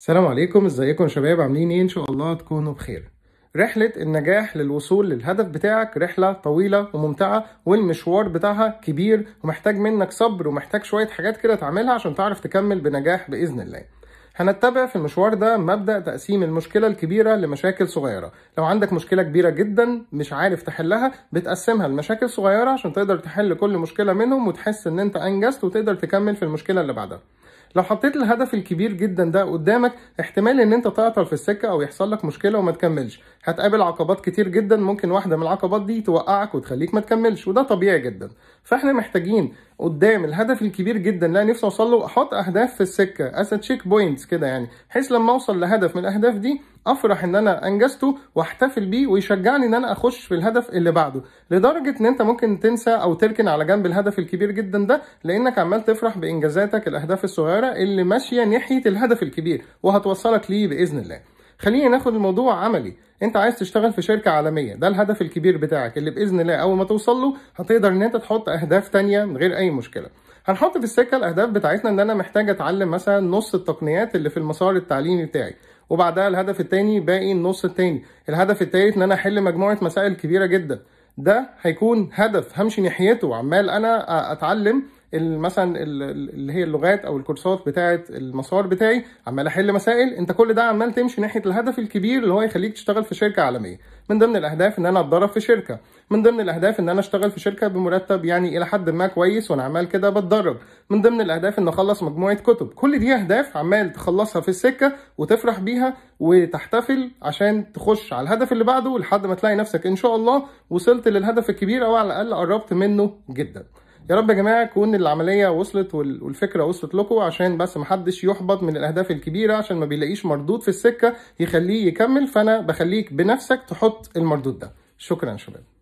السلام عليكم ازيكم يا شباب عاملين ايه ان شاء الله تكونوا بخير رحلة النجاح للوصول للهدف بتاعك رحلة طويلة وممتعة والمشوار بتاعها كبير ومحتاج منك صبر ومحتاج شوية حاجات كده تعملها عشان تعرف تكمل بنجاح بإذن الله هنتبع في المشوار ده مبدأ تقسيم المشكلة الكبيرة لمشاكل صغيرة لو عندك مشكلة كبيرة جدا مش عارف تحلها بتقسمها لمشاكل صغيرة عشان تقدر تحل كل مشكلة منهم وتحس ان انت انجزت وتقدر تكمل في المشكلة اللي بعدها لو حطيت الهدف الكبير جدا ده قدامك احتمال ان انت تعطل في السكه او يحصل لك مشكله وما تكملش هتقابل عقبات كتير جدا ممكن واحده من العقبات دي توقعك وتخليك ما تكملش وده طبيعي جدا فاحنا محتاجين قدام الهدف الكبير جدا اللي انا نفسي اوصل له احط اهداف في السكه اس تشيك بوينتس كده يعني بحيث لما اوصل لهدف من الاهداف دي افرح ان انا انجزته واحتفل بيه ويشجعني ان انا اخش في الهدف اللي بعده لدرجه ان انت ممكن تنسى او تركن على جنب الهدف الكبير جدا ده لانك عمال تفرح بانجازاتك الاهداف الصغيره اللي ماشيه ناحيه الهدف الكبير وهتوصلك ليه باذن الله خلينا ناخد الموضوع عملي انت عايز تشتغل في شركه عالميه ده الهدف الكبير بتاعك اللي باذن الله اول ما توصل له هتقدر ان انت تحط اهداف تانية من غير اي مشكله هنحط في السكه الاهداف بتاعتنا ان انا محتاج اتعلم مثلا نص التقنيات اللي في المسار التعليمي بتاعي وبعدها الهدف التاني باقي النص التاني الهدف التالت ان انا احل مجموعه مسائل كبيره جدا ده هيكون هدف همشي ناحيته عمال انا اتعلم مثلا اللي هي اللغات او الكورسات بتاعه المسار بتاعي عمال احل مسائل انت كل ده عمال تمشي ناحيه الهدف الكبير اللي هو يخليك تشتغل في شركه عالميه من ضمن الاهداف ان انا اتدرب في شركه من ضمن الاهداف ان انا اشتغل في شركه بمرتب يعني الى حد ما كويس وانا عمال كده بتدرب من ضمن الاهداف ان اخلص مجموعه كتب كل دي اهداف عمال تخلصها في السكه وتفرح بيها وتحتفل عشان تخش على الهدف اللي بعده لحد ما تلاقي نفسك ان شاء الله وصلت للهدف الكبير او على الاقل قربت منه جدا يا رب يا جماعه تكون العمليه وصلت والفكره وصلت لكم عشان بس محدش يحبط من الاهداف الكبيره عشان ما بيلاقيش مردود في السكه يخليه يكمل فانا بخليك بنفسك تحط المردود ده شكرا شباب